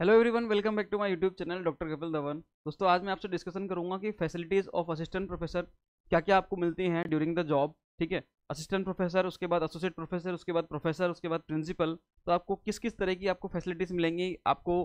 hello everyone welcome back to my YouTube channel doctor Kapil Dhawan दोस्तों आज मैं आपसे डिस्कशन करूंगा कि फैसिलिटीज़ ऑफ असिस्टेंट प्रोफेसर क्या क्या आपको मिलती हैं ड्यूरिंग द जॉब ठीक है असिस्टेंट प्रोफेसर उसके बाद एसोसिएट प्रोफेसर उसके बाद प्रोफेसर उसके बाद प्रिंसिपल तो आपको किस किस तरह की आपको फैसिलिटीज़ मिलेंगी आपको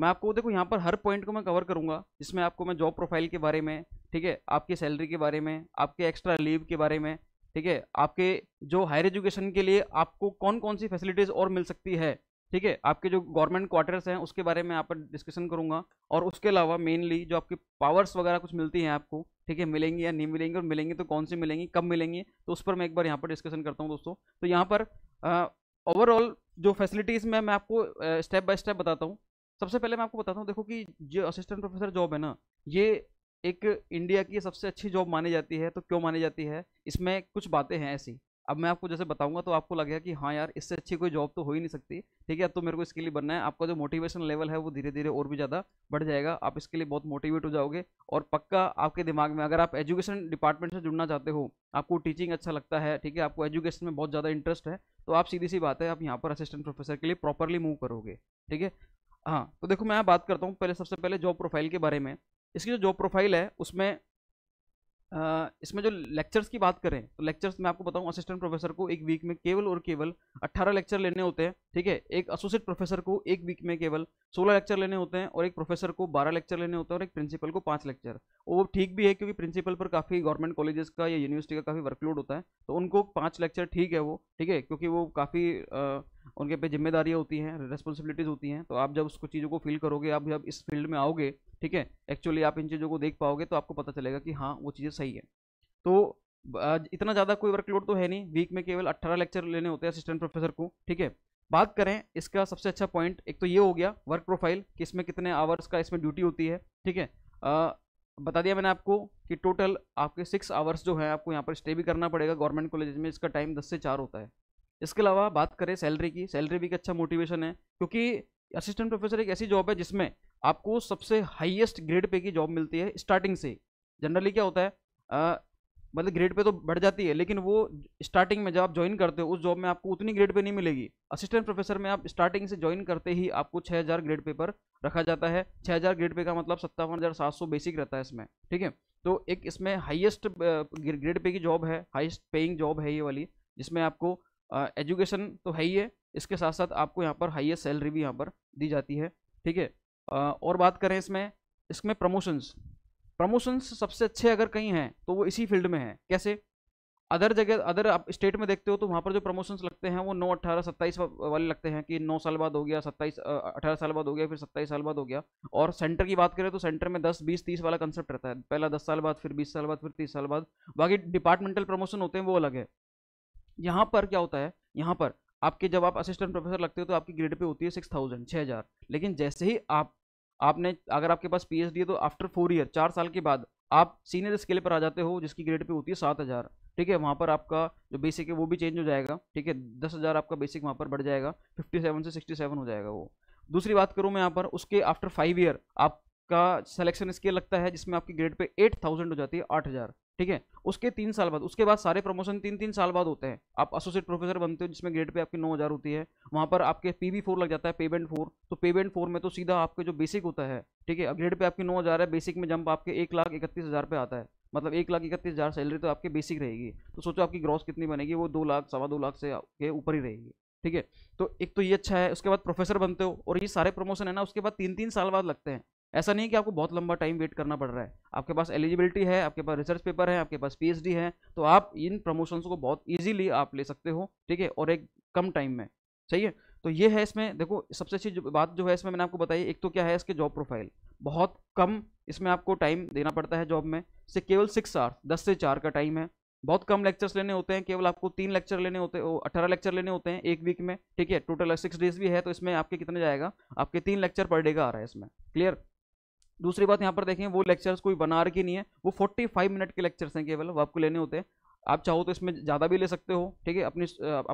मैं आपको देखो यहाँ पर हर पॉइंट को मैं कवर करूँगा जिसमें आपको मैं जॉब प्रोफाइल के बारे में ठीक है आपकी सैलरी के बारे में आपके एक्स्ट्रा लीव के बारे में ठीक है आपके जो हायर एजुकेशन के लिए आपको कौन कौन सी फैसिलिटीज़ और मिल सकती है ठीक है आपके जो गवर्नमेंट क्वार्टर्स हैं उसके बारे में यहाँ पर डिस्कशन करूंगा और उसके अलावा मेनली जो आपकी पावर्स वगैरह कुछ मिलती हैं आपको ठीक है मिलेंगी या नहीं मिलेंगी और मिलेंगी तो कौन सी मिलेंगी कब मिलेंगी तो उस पर मैं एक बार यहाँ पर डिस्कशन करता हूँ दोस्तों तो यहाँ पर ओवरऑल जो फैसिलिटीज़ में मैं आपको स्टेप बाय स्टेप बताता हूँ सबसे पहले मैं आपको बताता हूँ देखो कि जो असिस्टेंट प्रोफेसर जॉब है ना ये एक इंडिया की सबसे अच्छी जॉब मानी जाती है तो क्यों मानी जाती है इसमें कुछ बातें हैं ऐसी अब मैं आपको जैसे बताऊंगा तो आपको लगेगा कि हाँ यार इससे अच्छी कोई जॉब तो हो ही नहीं सकती ठीक है अब तो मेरे को इसके लिए बनना है आपका जो मोटिवेशन लेवल है वो धीरे धीरे और भी ज़्यादा बढ़ जाएगा आप इसके लिए बहुत मोटिवेट हो जाओगे और पक्का आपके दिमाग में अगर आप एजुकेशन डिपार्टमेंट से जुड़ना चाहते हो आपको टीचिंग अच्छा लगता है ठीक है आपको एजुकेशन में बहुत ज़्यादा इंटरेस्ट है तो आप सीधी सी बात है आप यहाँ पर असिस्टेंट प्रोफेसर के लिए प्रॉपरली मूव करोगे ठीक है हाँ तो देखो मैं बात करता हूँ पहले सबसे पहले जॉब प्रोफाइल के बारे में इसकी जो जॉब प्रोफाइल है उसमें इसमें जो लेक्चर्स की बात करें तो लेक्चर्स में आपको बताऊं असिस्टेंट प्रोफेसर को एक वीक में केवल और केवल 18 लेक्चर लेने होते हैं ठीक है एक एसोसिएट प्रोफेसर को एक वीक में केवल 16 लेक्चर लेने होते हैं और एक प्रोफेसर को 12 लेक्चर लेने होते हैं और एक प्रिंसिपल को पाँच लेक्चर और वो ठीक भी है क्योंकि प्रिंसिपल पर काफ़ी गवर्नमेंट कॉलेजेस का या यूनिवर्सिटी का काफ़ी वर्कलोड होता है तो उनको पाँच लेक्चर ठीक है वो ठीक है क्योंकि वो काफ़ी उनके पे जिम्मेदारियाँ होती हैं रेस्पॉन्सिबिलिटीज़ होती हैं तो आप जब उसको चीज़ों को फील करोगे आप जब इस फील्ड में आओगे ठीक है एक्चुअली आप इन चीज़ों को देख पाओगे तो आपको पता चलेगा कि हाँ वो चीज़ें सही है तो इतना ज़्यादा कोई वर्कलोड तो है नहीं वीक में केवल अट्ठारह लेक्चर लेने होते हैं असिस्टेंट प्रोफेसर को ठीक है बात करें इसका सबसे अच्छा पॉइंट एक तो ये हो गया वर्क प्रोफाइल कि इसमें कितने आवर्स का इसमें ड्यूटी होती है ठीक है बता दिया मैंने आपको कि टोटल आपके सिक्स आवर्स जो है आपको यहाँ पर स्टे भी करना पड़ेगा गवर्नमेंट कॉलेज में इसका टाइम दस से चार होता है इसके अलावा बात करें सैलरी की सैलरी भी एक अच्छा मोटिवेशन है क्योंकि असिस्टेंट प्रोफेसर एक ऐसी जॉब है जिसमें आपको सबसे हाईएस्ट ग्रेड पे की जॉब मिलती है स्टार्टिंग से जनरली क्या होता है मतलब ग्रेड पे तो बढ़ जाती है लेकिन वो स्टार्टिंग में जब आप ज्वाइन करते हो उस जॉब में आपको उतनी ग्रेड पे नहीं मिलेगी असिस्टेंट प्रोफेसर में आप स्टार्टिंग से ज्वाइन करते ही आपको 6000 ग्रेड पे पर रखा जाता है 6000 ग्रेड पे का मतलब सत्तावन बेसिक रहता है इसमें ठीक है तो एक इसमें हाइएस्ट ग्रेड पे की जॉब है हाइस्ट पेइंग जॉब है ये वाली जिसमें आपको एजुकेशन तो है ही है इसके साथ साथ आपको यहाँ पर हाइएस्ट सैलरी भी यहाँ पर दी जाती है ठीक है और बात करें इसमें इसमें प्रमोशंस प्रमोशंस सबसे अच्छे अगर कहीं हैं तो वो इसी फील्ड में हैं कैसे अदर जगह अदर आप स्टेट में देखते हो तो वहाँ पर जो प्रमोशंस लगते हैं वो नौ अट्ठारह सत्ताईस वाले लगते हैं कि नौ साल बाद हो गया सत्ताईस अठारह साल बाद हो गया फिर सत्ताईस साल बाद हो गया और सेंटर की बात करें तो सेंटर में दस बीस तीस वाला कंसेप्ट रहता है पहला दस साल बाद फिर बीस साल बाद फिर तीस साल बाद बाकी डिपार्टमेंटल प्रमोशन होते हैं वो अलग है यहाँ पर क्या होता है यहाँ पर आपके जब आप असिस्टेंट प्रोफेसर लगते हो तो आपकी ग्रेड पे होती है सिक्स थाउजेंड छः हज़ार लेकिन जैसे ही आप आपने अगर आपके पास पी है तो आफ्टर फोर ईयर चार साल के बाद आप सीनियर स्केल पर आ जाते हो जिसकी ग्रेड पे होती है सात हज़ार ठीक है वहाँ पर आपका जो बेसिक है वो भी चेंज हो जाएगा ठीक है दस हज़ार आपका बेसिक वहाँ पर बढ़ जाएगा फिफ्टी सेवन से सिक्सटी सेवन हो जाएगा वो दूसरी बात करूँ मैं यहाँ पर उसके आफ्टर फाइव ईयर आपका सलेक्शन स्केल लगता है जिसमें आपकी ग्रेड पर एट थाउजेंड हो जाती है आठ हज़ार ठीक है उसके तीन साल बाद उसके बाद सारे प्रमोशन तीन तीन साल बाद होते हैं आप एसोसिएट प्रोफेसर बनते हो जिसमें ग्रेड पे आपकी नौ हज़ार होती है वहाँ पर आपके पी बी फोर लग जाता है पेमेंट फोर तो पेमेंट फोर में तो सीधा आपके जो बेसिक होता है ठीक है ग्रेड पे आपकी नौ हज़ार है बेसिक में जंप आपके एक लाख इकतीस हज़ार पे आता है मतलब एक लाख इकतीस हज़ार सैलरी तो आपकी बेसिक रहेगी तो सोचो आपकी ग्रॉस कितनी बनेगी वो दो लाख सवा दो लाख से के ऊपर ही रहेगी ठीक है तो एक तो ये अच्छा है उसके बाद प्रोफेसर बनते हो और ये सारे प्रमोशन है ना उसके बाद तीन तीन साल बाद लगते हैं ऐसा नहीं कि आपको बहुत लंबा टाइम वेट करना पड़ रहा है आपके पास एलिजिबिलिटी है आपके पास रिसर्च पेपर है आपके पास पीएचडी है तो आप इन प्रमोशंस को बहुत ईजिली आप ले सकते हो ठीक है और एक कम टाइम में सही है तो ये है इसमें देखो सबसे अच्छी बात जो है इसमें मैंने आपको बताई एक तो क्या है इसके जॉब प्रोफाइल बहुत कम इसमें आपको टाइम देना पड़ता है जॉब में से केवल सिक्स आवर्स दस से चार का टाइम है बहुत कम लेक्चर्स लेने होते हैं केवल आपको तीन लेक्चर लेने होते हैं अठारह लेक्चर लेने होते हैं एक वीक में ठीक है टोटल सिक्स डेज भी है तो इसमें आपके कितने जाएगा आपके तीन लेक्चर पर डे का आ रहा है इसमें क्लियर दूसरी बात यहाँ पर देखें वो लेक्चर्स कोई बना रखी नहीं है वो 45 मिनट के लेक्चर्स हैं केवल वो आपको लेने होते हैं आप चाहो तो इसमें ज़्यादा भी ले सकते हो ठीक है अपनी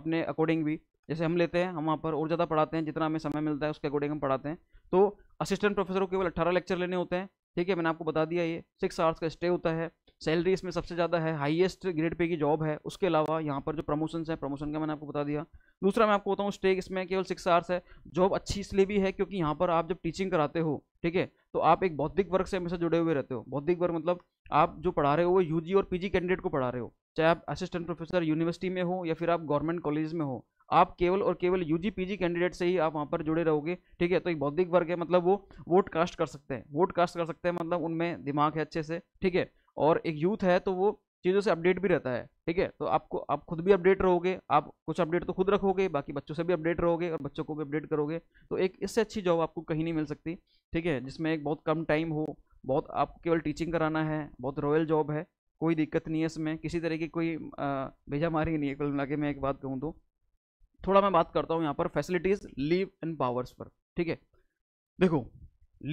अपने अकॉर्डिंग भी जैसे हम लेते हैं हम वहाँ पर और ज़्यादा पढ़ाते हैं जितना हमें समय मिलता है उसके अकॉर्डिंग हम पढ़ाते हैं तो असिस्टेंट प्रोफेसर को केवल अट्ठारह लेक्चर लेने होते हैं ठीक है मैंने आपको बता दिया ये सिक्स आवर्स का स्टे होता है सैलरी इसमें सबसे ज़्यादा है हाईएस्ट ग्रेड पे की जॉब है उसके अलावा यहाँ पर जो प्रमोशन है प्रमोशन का मैंने आपको बता दिया दूसरा मैं आपको बताऊँ स्टेक इसमें केवल सिक्स आवर्स है जॉब अच्छी इसलिए भी है क्योंकि यहाँ पर आप जब टीचिंग कराते हो ठीक है तो आप एक बौद्धिक वर्ग से हमेशा जुड़े हुए रहते हो बौद्धिक वर्ग मतलब आप जो पढ़ा रहे हो वो यू और पी कैंडिडेट को पढ़ा रहे हो चाहे आप असिस्टेंट प्रोफेसर यूनिवर्सिटी में हो या फिर आप गवर्नमेंट कॉलेज में हो आप केवल और केवल यू जी कैंडिडेट से ही आप वहाँ पर जुड़े रहोगे ठीक है तो एक बौद्धिक वर्ग है मतलब वो वोट कास्ट कर सकते हैं वोट कास्ट कर सकते हैं मतलब उनमें दिमाग है अच्छे से ठीक है और एक यूथ है तो वो चीज़ों से अपडेट भी रहता है ठीक है तो आपको आप खुद भी अपडेट रहोगे आप कुछ अपडेट तो खुद रखोगे बाकी बच्चों से भी अपडेट रहोगे और बच्चों को भी अपडेट करोगे तो एक इससे अच्छी जॉब आपको कहीं नहीं मिल सकती ठीक है जिसमें एक बहुत कम टाइम हो बहुत आपको केवल टीचिंग कराना है बहुत रॉयल जॉब है कोई दिक्कत नहीं है इसमें किसी तरह की कोई भेजा मारी नहीं है कुल मिला के मैं एक बात कहूँ तो थोड़ा मैं बात करता हूँ यहाँ पर फैसिलिटीज़ लीव एंड पावर्स पर ठीक है देखो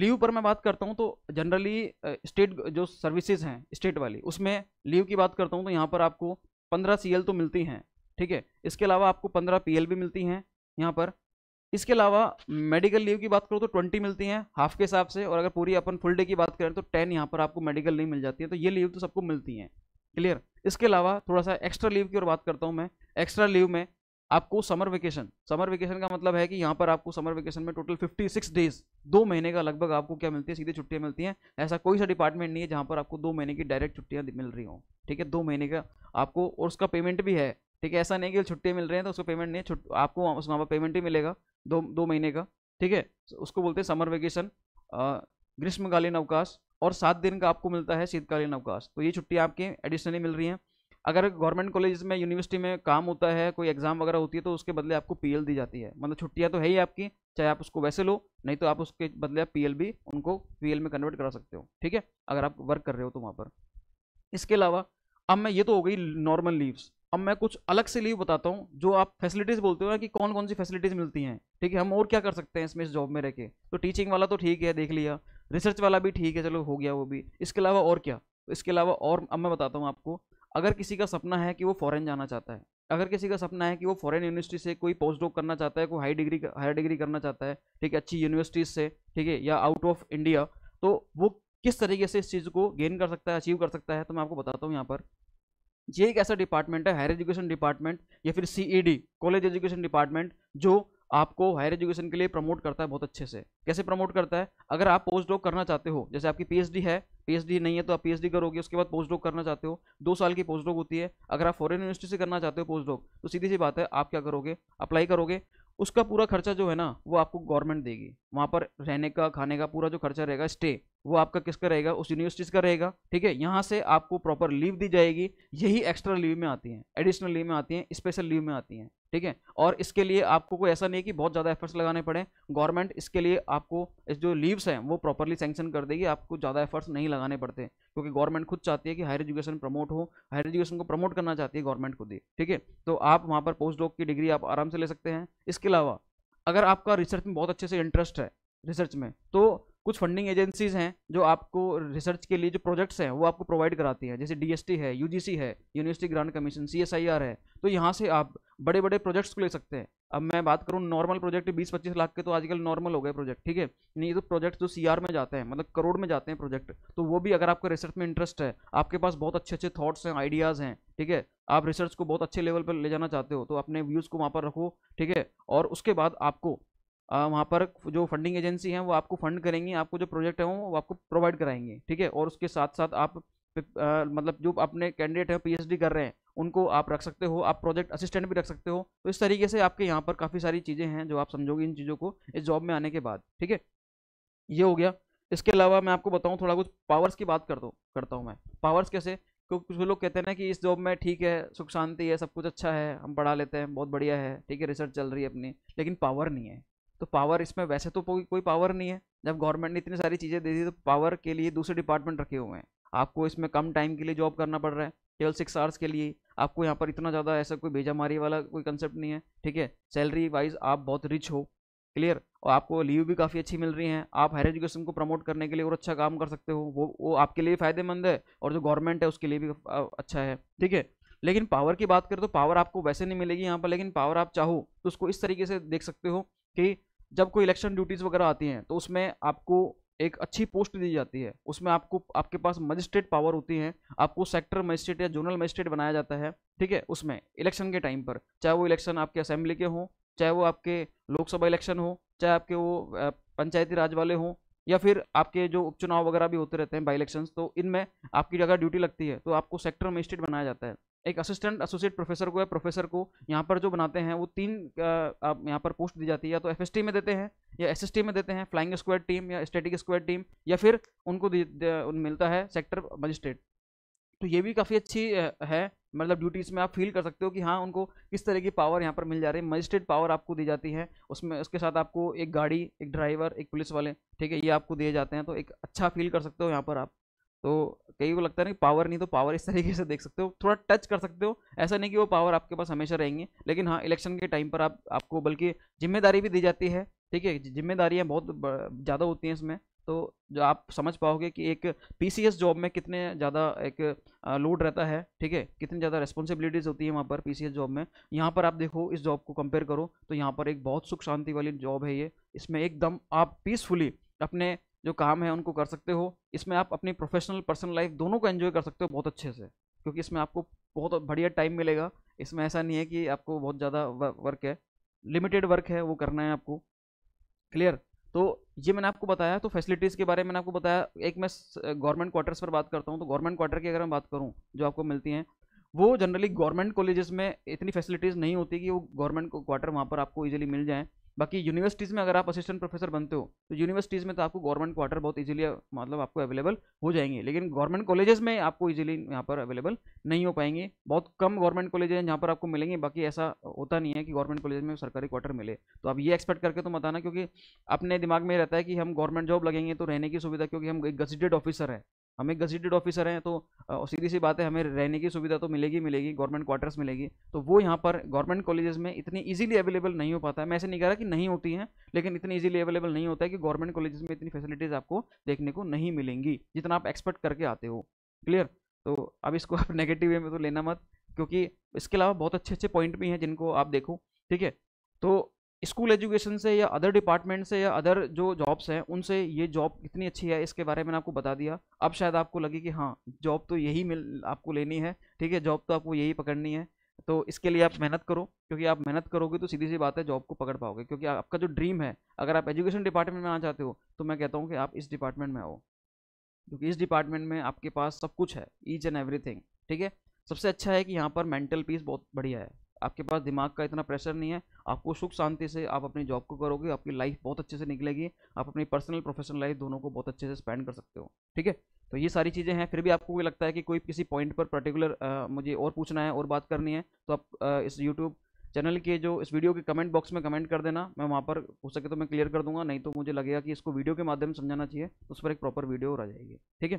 लीव पर मैं बात करता हूँ तो जनरली स्टेट जो सर्विसेज हैं स्टेट वाली उसमें लीव की बात करता हूँ तो यहाँ पर आपको पंद्रह सी तो मिलती हैं ठीक है इसके अलावा आपको पंद्रह पी भी मिलती हैं यहाँ पर इसके अलावा मेडिकल लीव की बात करो तो ट्वेंटी मिलती हैं हाफ के हिसाब से और अगर पूरी अपन फुल डे की बात करें तो टेन यहाँ पर आपको मेडिकल लीव मिल जाती है तो ये लीव तो सबको मिलती हैं क्लियर इसके अलावा थोड़ा सा एक्स्ट्रा लीव की और बात करता हूँ मैं एक्स्ट्रा लीव में आपको समर वेकेशन समर वेकेशन का मतलब है कि यहाँ पर आपको समर वेकेशन में टोटल 56 डेज दो महीने का लगभग आपको क्या मिलती है सीधे छुट्टियाँ मिलती हैं ऐसा कोई सा डिपार्टमेंट नहीं है जहाँ पर आपको दो महीने की डायरेक्ट छुट्टियाँ मिल रही हों ठीक है दो महीने का आपको और उसका पेमेंट भी है ठीक है ऐसा नहीं कि छुट्टियाँ मिल रहे हैं तो उसका पेमेंट नहीं है आपको उस वहाँ पर पेमेंट ही मिलेगा दो दो महीने का ठीक है उसको बोलते हैं समर वेकेशन ग्रीष्मकालीन अवकाश और सात दिन का आपको मिलता है शीतकालीन अवकाश तो ये छुट्टियाँ आपके एडिशनली मिल रही हैं अगर गवर्नमेंट कॉलेज में यूनिवर्सिटी में काम होता है कोई एग्ज़ाम वगैरह होती है तो उसके बदले आपको पी दी जाती है मतलब छुट्टियाँ तो है ही आपकी चाहे आप उसको वैसे लो नहीं तो आप उसके बदले आप पी भी उनको पी में कन्वर्ट करा सकते हो ठीक है अगर आप वर्क कर रहे हो तो वहाँ पर इसके अलावा अब मैं ये तो हो गई नॉर्मल लीव्स अब मैं कुछ अलग से लीव बताता हूँ जो आप फैसिलिटीज़ बोलते हो ना कि कौन कौन सी फैसिलिटीज़ मिलती हैं ठीक है हम और क्या कर सकते हैं इसमें इस जॉब में रह के तो टीचिंग वाला तो ठीक है देख लिया रिसर्च वाला भी ठीक है चलो हो गया वो भी इसके अलावा और क्या इसके अलावा और अब मैं बताता हूँ आपको अगर किसी का सपना है कि वो फॉरेन जाना चाहता है अगर किसी का सपना है कि वो फॉरेन यूनिवर्सिटी से कोई पोस्ट डॉक करना चाहता है कोई हाई डिग्री हायर डिग्री करना चाहता है ठीक है अच्छी यूनिवर्सिटीज से ठीक है या आउट ऑफ इंडिया तो वो किस तरीके से इस चीज़ को गेन कर सकता है अचीव कर सकता है तो मैं आपको बताता हूँ यहाँ पर ये एक ऐसा डिपार्टमेंट है हायर एजुकेशन डिपार्टमेंट या फिर सीईडी कॉलेज एजुकेशन डिपार्टमेंट जो आपको हायर एजुकेशन के लिए प्रमोट करता है बहुत अच्छे से कैसे प्रमोट करता है अगर आप पोस्ट डॉक करना चाहते हो जैसे आपकी पीएचडी है पीएचडी नहीं है तो आप पीएचडी करोगे उसके बाद पोस्ट डॉक करना चाहते हो दो साल की पोस्ट डॉक होती है अगर आप फॉरेन यूनिवर्सिटी से करना चाहते हो पोस्ट डॉक तो सीधी सी बात है आप क्या करोगे अप्लाई करोगे उसका पूरा खर्चा जो है ना वो आपको गवर्नमेंट देगी वहाँ पर रहने का खाने का पूरा जो खर्चा रहेगा स्टे वो आपका किसका रहेगा उस यूनिवर्सिटीज का रहेगा ठीक है यहाँ से आपको प्रॉपर लीव दी जाएगी यही एक्स्ट्रा लीव में आती हैं एडिशनल लीव में आती हैं स्पेशल लीव में आती हैं ठीक है और इसके लिए आपको कोई ऐसा नहीं कि बहुत ज़्यादा एफर्ट्स लगाने पड़े गवर्नमेंट इसके लिए आपको इस जो लीव्स हैं वो प्रॉपरली सेंक्शन कर देगी आपको ज़्यादा एफर्ट्स नहीं लगाने पड़ते क्योंकि गवर्नमेंट खुद चाहती है कि हायर एजुकेशन प्रमोट हो हायर एजुकेशन को प्रमोट करना चाहती है गवर्नमेंट खुद ही ठीक है तो आप वहाँ पर पोस्ट डॉक की डिग्री आप आराम से ले सकते हैं इसके अलावा अगर आपका रिसर्च में बहुत अच्छे से इंटरेस्ट है रिसर्च में तो कुछ फंडिंग एजेंसीज हैं जो आपको रिसर्च के लिए जो प्रोजेक्ट्स हैं वो आपको प्रोवाइड कराती हैं जैसे डीएसटी है यूजीसी है यूनिवर्सिटी ग्रांट कमीशन सीएसआईआर है तो यहाँ से आप बड़े बड़े प्रोजेक्ट्स को ले सकते हैं अब मैं बात करूँ नॉर्मल प्रोजेक्ट बीस पच्चीस लाख के तो आजकल नॉर्मल हो गए प्रोजेक्ट ठीक है नहीं तो प्रोजेक्ट जो सी में जाते हैं मतलब करोड़ में जाते हैं प्रोजेक्ट तो वो भी अगर आपका रिसर्च में इंटरेस्ट है आपके पास बहुत अच्छे अच्छे थाट्स हैं आइडियाज़ हैं ठीक है आप रिसर्च को बहुत अच्छे लेवल पर ले जाना चाहते हो तो अपने व्यूज़ को वहाँ पर रखो ठीक है और उसके बाद आपको वहाँ पर जो फंडिंग एजेंसी है वो आपको फंड करेंगी आपको जो प्रोजेक्ट है वो आपको प्रोवाइड कराएंगे ठीक है और उसके साथ साथ आप आ, मतलब जो अपने कैंडिडेट हैं पीएचडी कर रहे हैं उनको आप रख सकते हो आप प्रोजेक्ट असिस्टेंट भी रख सकते हो तो इस तरीके से आपके यहाँ पर काफ़ी सारी चीज़ें हैं जो आप समझोगे इन चीज़ों को इस जॉब में आने के बाद ठीक है ये हो गया इसके अलावा मैं आपको बताऊँ थोड़ा कुछ पावर्स की बात कर दो करता हूँ मैं पावर्स कैसे क्योंकि कुछ लोग कहते हैं ना कि इस जॉब में ठीक है सुख शांति है सब कुछ अच्छा है हम पढ़ा लेते हैं बहुत बढ़िया है ठीक है रिसर्च चल रही है अपनी लेकिन पावर नहीं है तो पावर इसमें वैसे तो कोई पावर नहीं है जब गवर्नमेंट ने इतनी सारी चीज़ें दे दी तो पावर के लिए दूसरे डिपार्टमेंट रखे हुए हैं आपको इसमें कम टाइम के लिए जॉब करना पड़ रहा है केवल सिक्स आवर्स के लिए आपको यहाँ पर इतना ज़्यादा ऐसा कोई भेजा मारी वाला कोई कंसेप्ट नहीं है ठीक है सैलरी वाइज आप बहुत रिच हो क्लियर और आपको लीव भी काफ़ी अच्छी मिल रही हैं आप हायर एजुकेशन को प्रमोट करने के लिए और अच्छा काम कर सकते हो वो वो आपके लिए फ़ायदेमंद है और जो गवर्नमेंट है उसके लिए भी अच्छा है ठीक है लेकिन पावर की बात करें तो पावर आपको वैसे नहीं मिलेगी यहाँ पर लेकिन पावर आप चाहो तो उसको इस तरीके से देख सकते हो कि जब कोई इलेक्शन ड्यूटीज़ वगैरह आती हैं तो उसमें आपको एक अच्छी पोस्ट दी जाती है उसमें आपको आपके पास मजिस्ट्रेट पावर होती है आपको सेक्टर मजिस्ट्रेट या जोनल मजिस्ट्रेट बनाया जाता है ठीक है उसमें इलेक्शन के टाइम पर चाहे वो इलेक्शन आपके असेंबली के हों चाहे वो आपके लोकसभा इलेक्शन हो चाहे आपके वो पंचायती राज वाले हों या फिर आपके जो उपचुनाव वगैरह भी होते रहते हैं बाई इलेक्शंस तो इनमें आपकी जगह ड्यूटी लगती है तो आपको सेक्टर मजिस्ट्रेट बनाया जाता है एक असिस्टेंट एसोसिएट प्रोफेसर को या प्रोफेसर को यहाँ पर जो बनाते हैं वो तीन आप यहाँ पर पोस्ट दी जाती है या तो एफ में देते हैं या एस में देते हैं फ्लाइंग स्क्वाड टीम या स्टेटिक स्क्वाड टीम या फिर उनको दे, दे, उन मिलता है सेक्टर मजिस्ट्रेट तो ये भी काफ़ी अच्छी है मतलब ड्यूटीज़ में आप फील कर सकते हो कि हाँ उनको किस तरह की पावर यहाँ पर मिल जा रही है मजिस्ट्रेट पावर आपको दी जाती है उसमें उसके साथ आपको एक गाड़ी एक ड्राइवर एक पुलिस वाले ठीक है ये आपको दिए जाते हैं तो एक अच्छा फील कर सकते हो यहाँ पर आप तो कई को लगता है ना पावर नहीं तो पावर इस तरीके से देख सकते हो थोड़ा टच कर सकते हो ऐसा नहीं कि वो पावर आपके पास हमेशा रहेंगे लेकिन हाँ इलेक्शन के टाइम पर आप आपको बल्कि जिम्मेदारी भी दी जाती है ठीक है जिम्मेदारियाँ बहुत ज़्यादा होती हैं इसमें तो जो आप समझ पाओगे कि एक पीसीएस जॉब में कितने ज़्यादा एक लोड रहता है ठीक है कितनी ज़्यादा रिस्पॉन्सिबिलिटीज़ होती है वहाँ पर पीसीएस जॉब में यहाँ पर आप देखो इस जॉब को कंपेयर करो तो यहाँ पर एक बहुत सुख शांति वाली जॉब है ये इसमें एकदम आप पीसफुली अपने जो काम है उनको कर सकते हो इसमें आप अपनी प्रोफेशनल पर्सनल लाइफ दोनों को एंजॉय कर सकते हो बहुत अच्छे से क्योंकि इसमें आपको बहुत बढ़िया टाइम मिलेगा इसमें ऐसा नहीं है कि आपको बहुत ज़्यादा वर्क है लिमिटेड वर्क है वो करना है आपको क्लियर तो ये मैंने आपको बताया तो फैसिलिटीज़ के बारे में मैंने आपको बताया एक मैं गवर्नमेंट क्वार्टर्स पर बात करता हूँ तो गवर्नमेंट क्वार्टर की अगर मैं बात करूँ जो आपको मिलती हैं वो जनरली गवर्नमेंट कॉलेजेस में इतनी फैसिलिटीज़ नहीं होती कि वो गवर्नमेंट क्वार्टर वहाँ पर आपको ईजिली मिल जाएँ बाकी यूनिवर्सिटीज़ में अगर आप असिस्टेंट प्रोफेसर बनते हो तो यूनिवर्सिटीज़ में तो आपको गवर्नमेंट क्वार्टर बहुत इजीली मतलब आपको अवेलेबल हो जाएंगे लेकिन गवर्नमेंट कॉलेजेस में आपको इजीली यहाँ पर अवेलेबल नहीं हो पाएंगे बहुत कम गवर्नमेंट कॉलेज हैं जहाँ पर आपको मिलेंगे बाकी ऐसा होता नहीं है कि गवर्नमेंट कॉलेज में सरकारी क्वार्टर मिले तो आप ये एक्सपेक्ट करके तो बताना क्योंकि अपने दिमाग में रहता है कि हम गवर्नमेंट जॉब लगेंगे तो रहने की सुविधा क्योंकि हम एक गजटेड ऑफिसर हैं हम एक गजेटेड ऑफिसर हैं तो सीधी सी बात है हमें रहने की सुविधा तो मिलेगी मिलेगी गवर्नमेंट क्वार्टर्स मिलेगी तो वो यहाँ पर गवर्नमेंट कॉलेजेस में इतनी इजीली अवेलेबल नहीं हो पाता है मैं ऐसे नहीं कह रहा कि नहीं होती हैं लेकिन इतनी इजीली अवेलेबल नहीं होता है कि गवर्नमेंट कॉलेजेस में इतनी फैसिलिटीज़ आपको देखने को नहीं मिलेंगी जितना आप एक्सपेक्ट करके आते हो क्लियर तो अब इसको आप नेगेटिव वे में तो लेना मत क्योंकि इसके अलावा बहुत अच्छे अच्छे पॉइंट भी हैं जिनको आप देखो ठीक है तो स्कूल एजुकेशन से या अदर डिपार्टमेंट से या अदर जो जॉब्स हैं उनसे ये जॉब कितनी अच्छी है इसके बारे में आपको बता दिया अब शायद आपको लगे कि हाँ जॉब तो यही मिल आपको लेनी है ठीक है जॉब तो आपको यही पकड़नी है तो इसके लिए आप मेहनत करो क्योंकि आप मेहनत करोगे तो सीधी सी बात है जॉब को पकड़ पाओगे क्योंकि आपका जो ड्रीम है अगर आप एजुकेशन डिपार्टमेंट में आना चाहते हो तो मैं कहता हूँ कि आप इस डिपार्टमेंट में आओ क्योंकि इस डिपार्टमेंट में आपके पास सब कुछ है ईच एंड एवरीथिंग ठीक है सबसे अच्छा है कि यहाँ पर मेंटल पीस बहुत बढ़िया है आपके पास दिमाग का इतना प्रेशर नहीं है आपको सुख शांति से आप अपनी जॉब को करोगे आपकी लाइफ बहुत अच्छे से निकलेगी आप अपनी पर्सनल प्रोफेशनल लाइफ दोनों को बहुत अच्छे से स्पेंड कर सकते हो ठीक है तो ये सारी चीज़ें हैं फिर भी आपको ये लगता है कि कोई किसी पॉइंट पर पर्टिकुलर मुझे और पूछना है और बात करनी है तो आप इस यूट्यूब चैनल के जो इस वीडियो के कमेंट बॉक्स में कमेंट कर देना मैं वहाँ पर हो सके तो मैं क्लियर कर दूंगा नहीं तो मुझे लगेगा कि इसको वीडियो के माध्यम से समझाना चाहिए तो उस पर एक प्रॉपर वीडियो और आ जाएगी ठीक है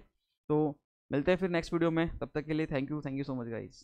तो मिलते हैं फिर नेक्स्ट वीडियो में तब तक के लिए thank you thank you so much guys